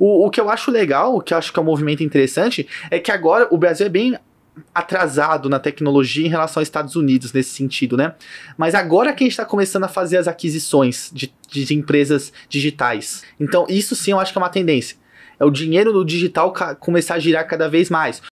O, o que eu acho legal, o que eu acho que é um movimento interessante, é que agora o Brasil é bem atrasado na tecnologia em relação aos Estados Unidos nesse sentido, né? Mas agora que a gente está começando a fazer as aquisições de, de, de, empresas digitais. Então, isso sim eu acho que é uma tendência. É o dinheiro no digital começar a girar cada vez mais.